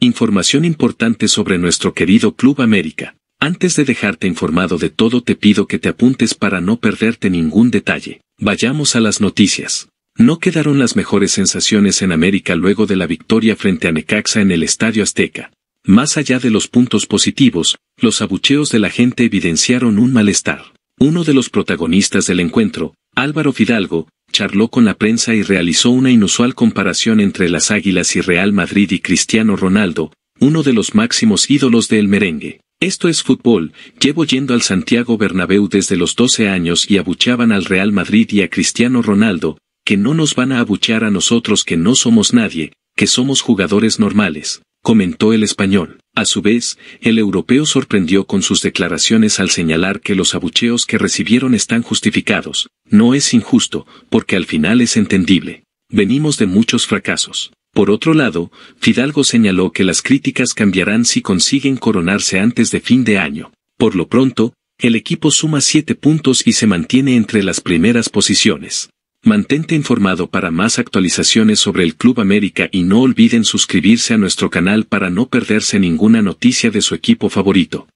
Información importante sobre nuestro querido Club América. Antes de dejarte informado de todo te pido que te apuntes para no perderte ningún detalle. Vayamos a las noticias. No quedaron las mejores sensaciones en América luego de la victoria frente a Necaxa en el Estadio Azteca. Más allá de los puntos positivos, los abucheos de la gente evidenciaron un malestar. Uno de los protagonistas del encuentro, Álvaro Fidalgo, charló con la prensa y realizó una inusual comparación entre las Águilas y Real Madrid y Cristiano Ronaldo, uno de los máximos ídolos del merengue. Esto es fútbol, llevo yendo al Santiago Bernabéu desde los 12 años y abuchaban al Real Madrid y a Cristiano Ronaldo, que no nos van a abuchar a nosotros que no somos nadie, que somos jugadores normales, comentó el español. A su vez, el europeo sorprendió con sus declaraciones al señalar que los abucheos que recibieron están justificados, no es injusto, porque al final es entendible. Venimos de muchos fracasos. Por otro lado, Fidalgo señaló que las críticas cambiarán si consiguen coronarse antes de fin de año. Por lo pronto, el equipo suma siete puntos y se mantiene entre las primeras posiciones. Mantente informado para más actualizaciones sobre el Club América y no olviden suscribirse a nuestro canal para no perderse ninguna noticia de su equipo favorito.